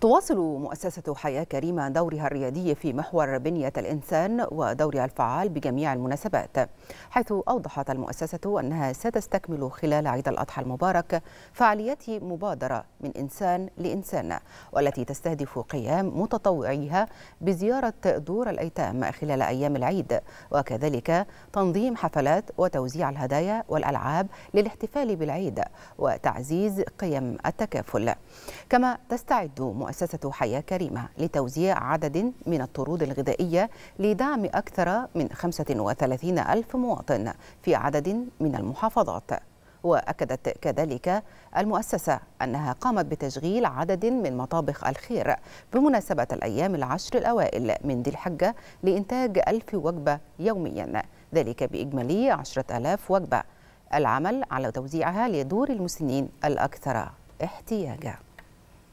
تواصل مؤسسة حياة كريمة دورها الريادي في محور بنية الإنسان ودورها الفعال بجميع المناسبات حيث أوضحت المؤسسة أنها ستستكمل خلال عيد الأضحى المبارك فعاليات مبادرة من إنسان لإنسان والتي تستهدف قيام متطوعيها بزيارة دور الأيتام خلال أيام العيد وكذلك تنظيم حفلات وتوزيع الهدايا والألعاب للاحتفال بالعيد وتعزيز قيم التكافل كما تستعد مؤسسة مؤسسة حياة كريمة لتوزيع عدد من الطرود الغذائية لدعم أكثر من 35 ألف مواطن في عدد من المحافظات وأكدت كذلك المؤسسة أنها قامت بتشغيل عدد من مطابخ الخير بمناسبة الأيام العشر الأوائل من ذي الحجة لإنتاج ألف وجبة يوميا ذلك بإجمالي عشرة ألاف وجبة العمل على توزيعها لدور المسنين الأكثر احتياجا